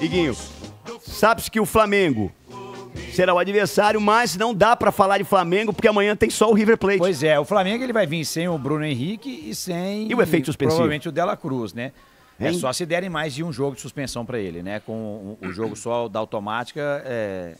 Iguinho, sabes que o Flamengo será o adversário, mas não dá para falar de Flamengo porque amanhã tem só o River Plate. Pois é, o Flamengo ele vai vir sem o Bruno Henrique e sem e o efeito suspensivo. provavelmente o Dela Cruz, né? É só se derem mais de um jogo de suspensão para ele, né? Com o, o jogo só da automática, é...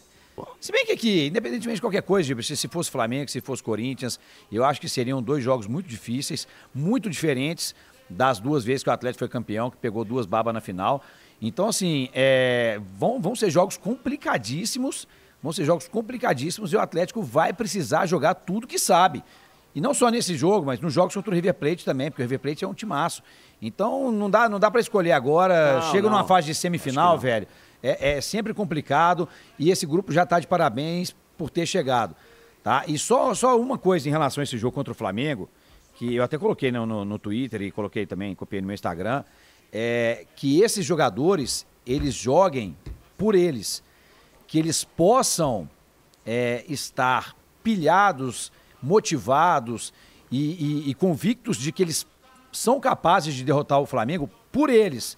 Se bem que aqui, independentemente de qualquer coisa, se fosse Flamengo, se fosse Corinthians, eu acho que seriam dois jogos muito difíceis, muito diferentes das duas vezes que o Atlético foi campeão, que pegou duas babas na final. Então, assim, é, vão, vão ser jogos complicadíssimos, vão ser jogos complicadíssimos e o Atlético vai precisar jogar tudo que sabe. E não só nesse jogo, mas nos jogos contra o River Plate também, porque o River Plate é um timaço. Então não dá, não dá para escolher agora. Não, Chega não. numa fase de semifinal, velho. É, é, sempre complicado e esse grupo já está de parabéns por ter chegado. Tá? E só, só uma coisa em relação a esse jogo contra o Flamengo que eu até coloquei no, no, no Twitter e coloquei também, copiei no meu Instagram, é, que esses jogadores, eles joguem por eles, que eles possam é, estar pilhados, motivados e, e, e convictos de que eles são capazes de derrotar o Flamengo por eles,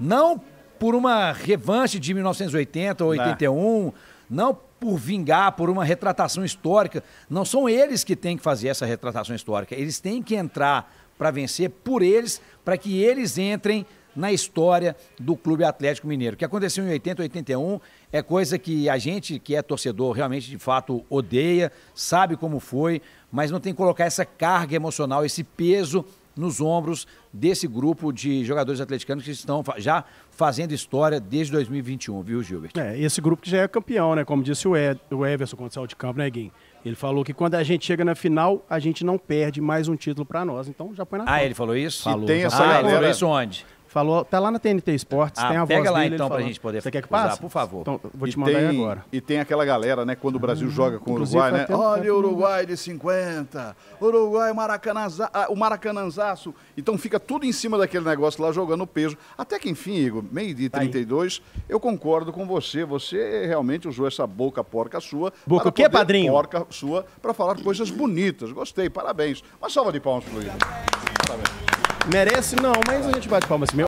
não por uma revanche de 1980 ou 81, né. não, não por vingar, por uma retratação histórica. Não são eles que têm que fazer essa retratação histórica. Eles têm que entrar para vencer por eles, para que eles entrem na história do Clube Atlético Mineiro. O que aconteceu em 80, 81 é coisa que a gente que é torcedor realmente de fato odeia, sabe como foi, mas não tem que colocar essa carga emocional, esse peso nos ombros desse grupo de jogadores atleticanos que estão já fazendo história desde 2021, viu, Gilbert? É, esse grupo que já é campeão, né? Como disse o, Ed, o Everson, quando saiu de campo, né, Guim? Ele falou que quando a gente chega na final, a gente não perde mais um título para nós. Então já põe na Ah, ele falou isso? Falou. Tem essa ah, galera, ele falou isso onde? Falou, tá lá na TNT Esportes, ah, tem a pega voz lá dele, então pra gente poder Você quer que passe? Usar, por favor. Então, vou te e mandar tem, aí agora. E tem aquela galera, né, quando o Brasil hum, joga com o Uruguai, né? Olha o Uruguai de 50, Uruguai, Maracanãza... Ah, o Maracanãzaço. Então fica tudo em cima daquele negócio lá jogando peso. Até que enfim, Igor, meio-dia tá 32, aí. eu concordo com você. Você realmente usou essa boca porca sua. Boca o quê, padrinho? Porca sua para falar coisas bonitas. Gostei, parabéns. Uma salva de palmas pro Igor. Parabéns. Merece não, mas a gente bate palmas assim.